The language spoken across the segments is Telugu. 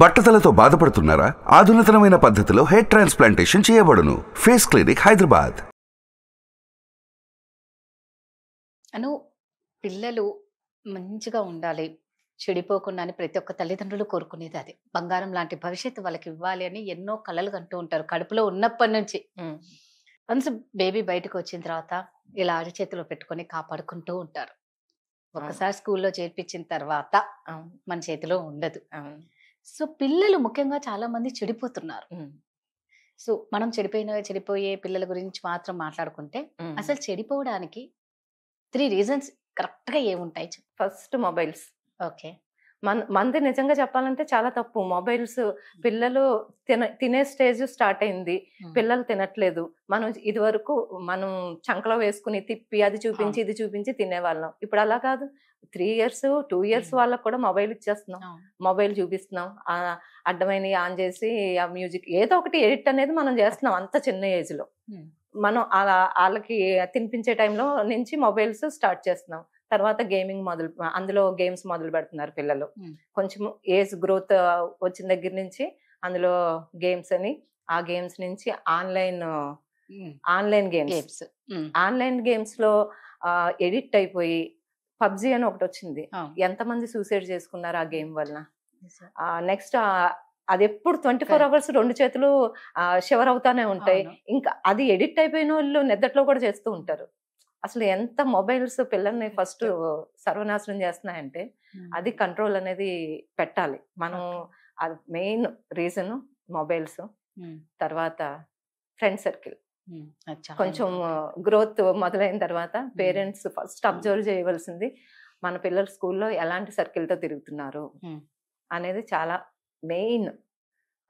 బట్టతలతో బాధపడుతున్నారా ఆధునితనమైన పద్ధతిలో హెయిర్ ట్రాన్స్ప్లాంటేషన్ చేయబడును ఫేస్ క్లినిక్ హైదరాబాద్ అను పిల్లలు మంచిగా ఉండాలి చెడిపోకుండా అని ప్రతి ఒక్క తల్లిదండ్రులు కోరుకునేది అది బంగారం లాంటి భవిష్యత్తు వాళ్ళకి ఇవ్వాలి అని ఎన్నో కళలు కంటూ ఉంటారు కడుపులో ఉన్నప్పటి నుంచి వన్స్ బేబీ బయటకు వచ్చిన తర్వాత ఇలా అరిచేతిలో పెట్టుకొని కాపాడుకుంటూ ఉంటారు ఒకసారి స్కూల్లో చేర్పించిన తర్వాత మన చేతిలో ఉండదు సో పిల్లలు ముఖ్యంగా చాలా మంది చెడిపోతున్నారు సో మనం చెడిపోయిన చెడిపోయే పిల్లల గురించి మాత్రం మాట్లాడుకుంటే అసలు చెడిపోవడానికి త్రీ రీజన్స్ కరెక్ట్ గా ఏముంటాయి ఫస్ట్ మొబైల్స్ ఓకే మన మంది నిజంగా చెప్పాలంటే చాలా తప్పు మొబైల్స్ పిల్లలు తిన తినే స్టేజ్ స్టార్ట్ అయింది పిల్లలు తినట్లేదు మనం ఇది వరకు మనం చంకలో వేసుకుని తిప్పి అది చూపించి ఇది చూపించి తినేవాళ్ళం ఇప్పుడు అలా కాదు త్రీ ఇయర్స్ టూ ఇయర్స్ వాళ్ళకు కూడా మొబైల్ ఇచ్చేస్తున్నాం మొబైల్ చూపిస్తున్నాం అడ్డమైన ఆన్ చేసి ఆ మ్యూజిక్ ఏదో ఒకటి ఎడిట్ అనేది మనం చేస్తున్నాం అంత చిన్న ఏజ్ లో మనం వాళ్ళకి తినిపించే టైంలో నుంచి మొబైల్స్ స్టార్ట్ చేస్తున్నాం తర్వాత గేమింగ్ మొదలు అందులో గేమ్స్ మొదలు పెడుతున్నారు పిల్లలు కొంచెం ఏజ్ గ్రోత్ వచ్చిన దగ్గర నుంచి అందులో గేమ్స్ అని ఆ గేమ్స్ నుంచి online online games online games లో ఎడిట్ అయిపోయి పబ్జి అని ఒకటి వచ్చింది ఎంతమంది సూసైడ్ చేసుకున్నారు ఆ గేమ్ వలన నెక్స్ట్ అది ఎప్పుడు ట్వంటీ ఫోర్ అవర్స్ రెండు చేతులు షవర్ అవుతానే ఉంటాయి ఇంకా అది ఎడిట్ అయిపోయిన వాళ్ళు నిద్దట్లో కూడా చేస్తూ ఉంటారు అసలు ఎంత మొబైల్స్ పిల్లల్ని ఫస్ట్ సర్వనాశనం చేస్తున్నాయంటే అది కంట్రోల్ అనేది పెట్టాలి మనం అది మెయిన్ రీజన్ మొబైల్స్ తర్వాత ఫ్రెండ్ సర్కిల్ కొంచెం గ్రోత్ మొదలైన తర్వాత పేరెంట్స్ ఫస్ట్ అబ్జర్వ్ చేయవలసింది మన పిల్లలు స్కూల్లో ఎలాంటి సర్కిల్తో తిరుగుతున్నారు అనేది చాలా మెయిన్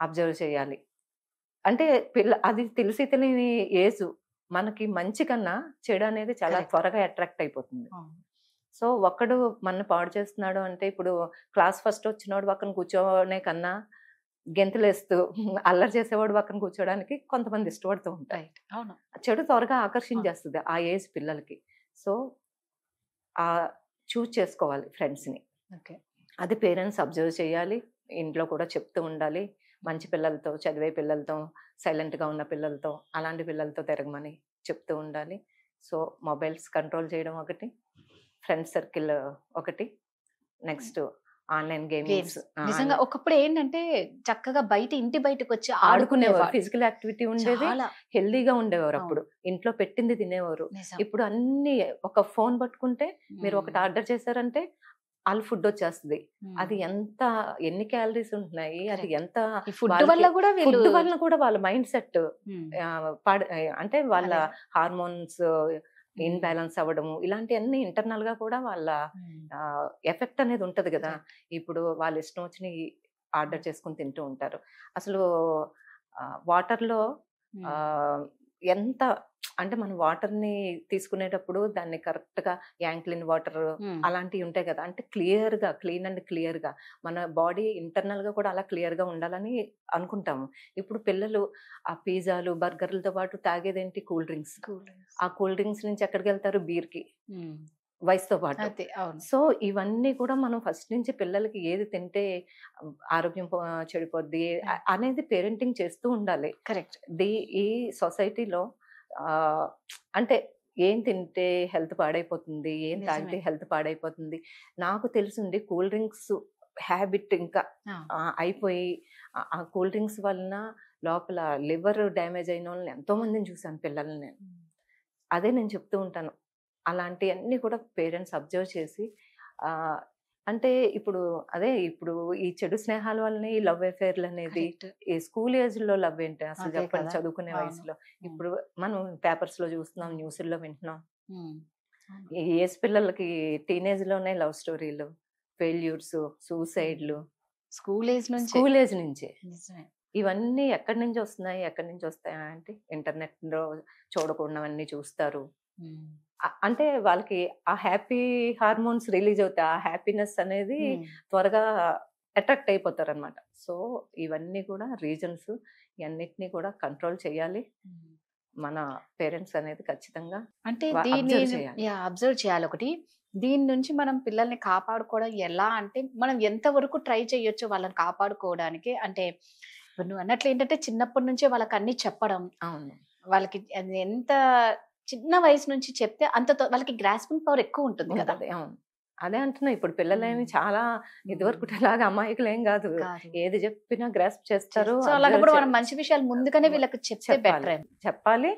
అబ్జర్వ్ చేయాలి అంటే పిల్ల అది తెలిసి తెలియని ఏజ్ మనకి మంచి కన్నా చెడు అనేది చాలా త్వరగా అట్రాక్ట్ అయిపోతుంది సో ఒక్కడు మన పాడు చేస్తున్నాడు అంటే ఇప్పుడు క్లాస్ ఫస్ట్ వచ్చినోడు పక్కన కూర్చోనే కన్నా గెంతులేస్తూ అల్లరి చేసేవాడు పక్కన కూర్చోడానికి కొంతమంది ఇష్టపడుతూ ఉంటాయి చెడు త్వరగా ఆకర్షించేస్తుంది ఆ ఏజ్ పిల్లలకి సో ఆ చూజ్ చేసుకోవాలి ఫ్రెండ్స్ని ఓకే అది పేరెంట్స్ అబ్జర్వ్ చేయాలి ఇంట్లో కూడా చెప్తూ ఉండాలి మంచి పిల్లలతో చదివే పిల్లలతో సైలెంట్గా ఉన్న పిల్లలతో అలాంటి పిల్లలతో తిరగమని చెప్తూ ఉండాలి సో మొబైల్స్ కంట్రోల్ చేయడం ఒకటి ఫ్రెండ్ సర్కిల్ ఒకటి నెక్స్ట్ ఆన్లైన్ గేమ్స్ నిజంగా ఒకప్పుడు ఏంటంటే చక్కగా బయట ఇంటి బయటకు వచ్చి ఆడుకునేవారు ఫిజికల్ యాక్టివిటీ ఉండేది హెల్దీగా ఉండేవారు అప్పుడు ఇంట్లో పెట్టింది తినేవారు ఇప్పుడు అన్ని ఒక ఫోన్ పట్టుకుంటే మీరు ఒకటి ఆర్డర్ చేశారంటే వాళ్ళు ఫుడ్ వచ్చేస్తుంది అది ఎంత ఎన్ని క్యాలరీస్ ఉంటున్నాయి అది ఎంత ఫుడ్ వల్ల కూడా ఫుడ్ వల్ల కూడా వాళ్ళ మైండ్ సెట్ అంటే వాళ్ళ హార్మోన్స్ ఇన్బ్యాలెన్స్ అవ్వడము ఇలాంటివన్నీ ఇంటర్నల్ గా కూడా వాళ్ళ ఎఫెక్ట్ అనేది ఉంటది కదా ఇప్పుడు వాళ్ళు ఇష్టం వచ్చిన ఆర్డర్ చేసుకుని తింటూ ఉంటారు అసలు వాటర్ లో ఎంత అంటే మనం వాటర్ ని తీసుకునేటప్పుడు దాన్ని కరెక్ట్ గా యాంక్లిన్ వాటర్ అలాంటివి ఉంటాయి కదా అంటే క్లియర్ గా క్లీన్ అండ్ క్లియర్ గా మన బాడీ ఇంటర్నల్ గా కూడా అలా క్లియర్ గా ఉండాలని అనుకుంటాము ఇప్పుడు పిల్లలు ఆ పిజ్జాలు బర్గర్లతో పాటు తాగేదేంటి కూల్ డ్రింక్స్ ఆ కూల్ డ్రింక్స్ నుంచి ఎక్కడికి వెళ్తారు బీర్ కి వయసుతో పాటు సో ఇవన్నీ కూడా మనం ఫస్ట్ నుంచి పిల్లలకి ఏది తింటే ఆరోగ్యం చెడిపోద్ది అనేది పేరెంటింగ్ చేస్తూ ఉండాలి కరెక్ట్ ది ఈ సొసైటీలో అంటే ఏం తింటే హెల్త్ పాడైపోతుంది ఏం తాగితే హెల్త్ పాడైపోతుంది నాకు తెలిసింది కూల్ డ్రింక్స్ హ్యాబిట్ ఇంకా అయిపోయి ఆ కూల్ డ్రింక్స్ వలన లోపల లివర్ డ్యామేజ్ అయిన వాళ్ళని ఎంతో మందిని చూసాను పిల్లల్ని నేను అదే నేను చెప్తూ ఉంటాను అలాంటివన్నీ కూడా పేరెంట్స్ అబ్జర్వ్ చేసి అంటే ఇప్పుడు అదే ఇప్పుడు ఈ చెడు స్నేహాల వల్లనే ఈ లవ్ అఫేర్లు అనేది ఈ స్కూల్ ఏజ్ లో లవ్ ఏంటి అసలు చెప్పండి చదువుకునే వయసులో ఇప్పుడు మనం పేపర్స్ లో చూస్తున్నాం న్యూస్ లో వింటున్నాం ఈ ఏజ్ పిల్లలకి టీనేజ్ లోనే లవ్ స్టోరీలు ఫెయిల్యూర్స్ సూసైడ్లు స్కూల్ ఏజ్ నుంచి స్కూల్ ఏజ్ నుంచి ఇవన్నీ ఎక్కడి నుంచి వస్తున్నాయి ఎక్కడి నుంచి వస్తాయా అంటే ఇంటర్నెట్ లో చూడకుండా అన్ని చూస్తారు అంటే వాళ్ళకి ఆ హ్యాపీ హార్మోన్స్ రిలీజ్ అవుతాయి ఆ హ్యాపీనెస్ అనేది త్వరగా అట్రాక్ట్ అయిపోతారు అనమాట సో ఇవన్నీ కూడా రీజన్స్ ఇవన్నిటిని కూడా కంట్రోల్ చేయాలి మన పేరెంట్స్ అనేది ఖచ్చితంగా అంటే దీన్ని అబ్జర్వ్ చేయాలి ఒకటి దీని నుంచి మనం పిల్లల్ని కాపాడుకోవడం ఎలా అంటే మనం ఎంతవరకు ట్రై చేయొచ్చు వాళ్ళని కాపాడుకోవడానికి అంటే నువ్వు అన్నట్లు ఏంటంటే చిన్నప్పటి నుంచే వాళ్ళకి అన్ని చెప్పడం అవును వాళ్ళకి ఎంత చిన్న వయసు నుంచి చెప్తే అంత వాళ్ళకి గ్రాస్పింగ్ పవర్ ఎక్కువ ఉంటుంది కదా అదే అంటున్నా ఇప్పుడు పిల్లలేమి చాలా ఇదివరకు అలాగా అమాయకులేం కాదు ఏది చెప్పినా గ్రాస్ప్ చేస్తారు మంచి విషయాలు ముందుగానే వీళ్ళకి చెప్పాలి చెప్పాలి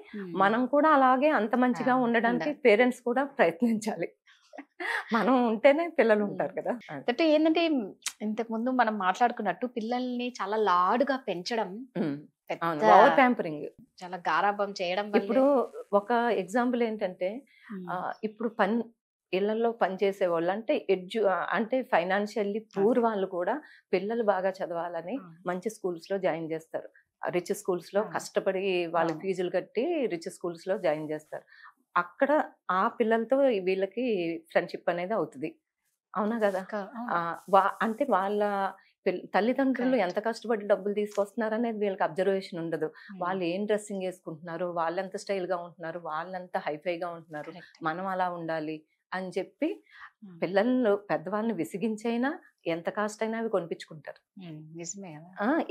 మనం కూడా అలాగే అంత మంచిగా ఉండడానికి పేరెంట్స్ కూడా ప్రయత్నించాలి మనం ఉంటేనే పిల్లలు ఉంటారు కదా అంటే ఏంటంటే ఇంతకు ముందు మనం మాట్లాడుకున్నట్టు పిల్లల్ని చాలా లాడుగా పెంచడం చాలా గారాభం చేయడం ఇప్పుడు ఒక ఎగ్జాంపుల్ ఏంటంటే ఇప్పుడు పని ఇళ్లలో పనిచేసే వాళ్ళు అంటే ఎడ్యు అంటే ఫైనాన్షియల్లీ పూర్ వాళ్ళు కూడా పిల్లలు బాగా చదవాలని మంచి స్కూల్స్లో జాయిన్ చేస్తారు రిచ్ స్కూల్స్లో కష్టపడి వాళ్ళ ఫీజులు కట్టి రిచ్ స్కూల్స్లో జాయిన్ చేస్తారు అక్కడ ఆ పిల్లలతో వీళ్ళకి ఫ్రెండ్షిప్ అనేది అవుతుంది అవునా కదా అంటే వాళ్ళ తల్లిదండ్రులు ఎంత కష్టపడి డబ్బులు తీసుకొస్తున్నారు అనేది వీళ్ళకి అబ్జర్వేషన్ ఉండదు వాళ్ళు ఏం డ్రెస్సింగ్ వేసుకుంటున్నారు స్టైల్ స్టైల్గా ఉంటున్నారు వాళ్ళంత హైఫైగా ఉంటున్నారు మనం అలా ఉండాలి అని చెప్పి పిల్లలు పెద్దవాళ్ళని విసిగించైనా ఎంత కాస్ట్ అయినా అవి కొనిపించుకుంటారు నిజమే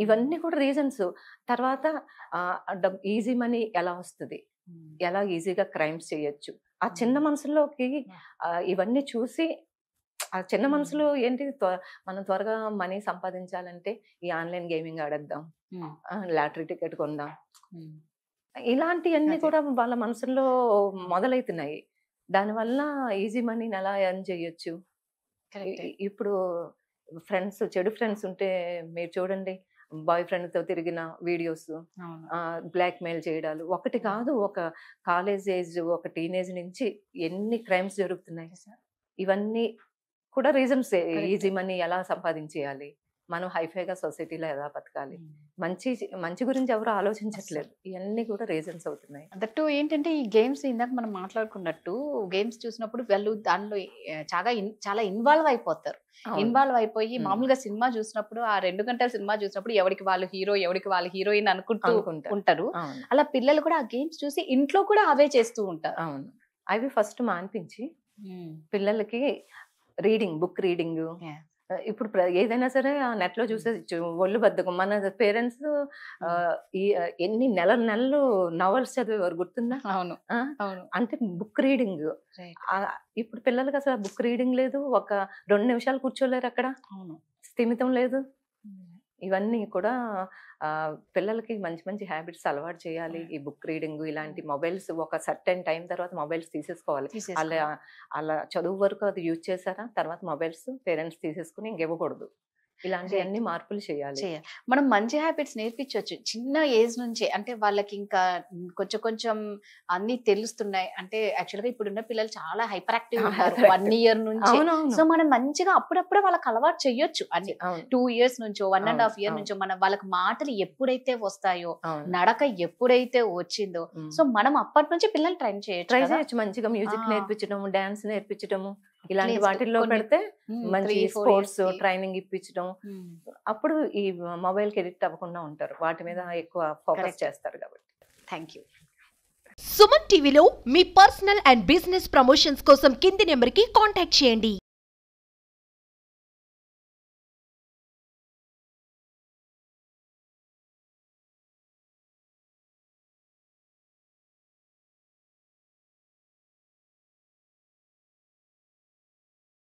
ఇవన్నీ కూడా రీజన్స్ తర్వాత ఈజీ మనీ ఎలా వస్తుంది ఎలా ఈజీగా క్రైమ్స్ చేయొచ్చు ఆ చిన్న మనసులోకి ఇవన్నీ చూసి ఆ చిన్న మనసులో ఏంటి మనం త్వరగా మనీ సంపాదించాలంటే ఈ ఆన్లైన్ గేమింగ్ ఆడేద్దాం లాటరీ టికెట్ కొందాం ఇలాంటివన్నీ కూడా వాళ్ళ మనసుల్లో మొదలైతున్నాయి దానివల్ల ఈజీ మనీని ఎలా ఎర్న్ చేయొచ్చు ఇప్పుడు ఫ్రెండ్స్ చెడు ఫ్రెండ్స్ ఉంటే మీరు చూడండి బాయ్ ఫ్రెండ్ తో తిరిగిన వీడియోస్ బ్లాక్ మెయిల్ చేయడాలు ఒకటి కాదు ఒక కాలేజ్ ఏజ్ ఒక టీనేజ్ నుంచి ఎన్ని క్రైమ్స్ జరుగుతున్నాయి ఇవన్నీ కూడా రీజన్స్ ఈజీ మనీ ఎలా సంపాదించేయాలి మనం హైఫైగా సొసైటీలో ఎలా బతకాలి మంచి మంచి గురించి ఎవరు ఆలోచించట్లేదు ఇవన్నీ కూడా రీజన్స్ అవుతున్నాయి అంతట్టు ఏంటంటే ఈ గేమ్స్ ఇందాక మనం మాట్లాడుకున్నట్టు గేమ్స్ చూసినప్పుడు వాళ్ళు దానిలో చాలా చాలా ఇన్వాల్వ్ అయిపోతారు ఇన్వాల్వ్ అయిపోయి మామూలుగా సినిమా చూసినప్పుడు ఆ రెండు గంటల సినిమా చూసినప్పుడు ఎవరికి వాళ్ళు హీరో ఎవరికి వాళ్ళు హీరోయిన్ అనుకుంటూ ఉంటారు అలా పిల్లలు కూడా ఆ గేమ్స్ చూసి ఇంట్లో కూడా అవే చేస్తూ ఉంటారు అవును అవి ఫస్ట్ మానిపించి పిల్లలకి రీడింగ్ బుక్ రీడింగ్ ఇప్పుడు ఏదైనా సరే నెట్ లో hmm. చూసే ఒళ్ళు బద్దకు మన పేరెంట్స్ hmm. ఎన్ని నెల నెలలు నవల్స్ చదివేవారు గుర్తుందా అవును అవును అంటే బుక్ రీడింగ్ ఇప్పుడు పిల్లలకి అసలు బుక్ రీడింగ్ లేదు ఒక రెండు నిమిషాలు కూర్చోలేరు అక్కడ స్థిమితం లేదు ఇవన్నీ కూడా పిల్లలకి మంచి మంచి హ్యాబిట్స్ అలవాటు చేయాలి ఈ బుక్ రీడింగ్ ఇలాంటి మొబైల్స్ ఒక సర్టెన్ టైం తర్వాత మొబైల్స్ తీసేసుకోవాలి అలా అలా చదువు వరకు అది యూజ్ చేశారా తర్వాత మొబైల్స్ పేరెంట్స్ తీసేసుకుని ఇంకెవ్వకూడదు ఇలాంటివన్నీ మార్పులు చేయాలి చేయాలి మనం మంచి హ్యాబిట్స్ నేర్పించవచ్చు చిన్న ఏజ్ నుంచే అంటే వాళ్ళకి ఇంకా కొంచెం కొంచెం అన్ని తెలుస్తున్నాయి అంటే యాక్చువల్ గా ఇప్పుడున్న పిల్లలు చాలా హైపర్ యాక్టివ్ ఉంటారు వన్ ఇయర్ నుంచి సో మనం మంచిగా అప్పుడప్పుడే వాళ్ళకి అలవాటు చెయ్యొచ్చు అంటే టూ ఇయర్స్ నుంచో వన్ అండ్ హాఫ్ ఇయర్ నుంచో మనం వాళ్ళకి మాటలు ఎప్పుడైతే వస్తాయో నడక ఎప్పుడైతే వచ్చిందో సో మనం అప్పటి నుంచి పిల్లలు ట్రైన్ చేయొచ్చు ట్రై చేయొచ్చు మంచిగా మ్యూజిక్ నేర్పించడం డాన్స్ నేర్పించడము ఇలాంటి వాటిల్లో పెడితే మంచి స్పోర్ట్స్ ట్రైనింగ్ ఇప్పించడం అప్పుడు ఈ మొబైల్ ఎడిక్ట్ అవ్వకుండా ఉంటారు వాటి మీద ఎక్కువ ఫోకస్ చేస్తారు కాబట్టి థ్యాంక్ యూ సుమన్ టీవీలో మీ పర్సనల్ అండ్ బిజినెస్ ప్రమోషన్స్ కోసం కింది నెంబర్కి కాంటాక్ట్ చేయండి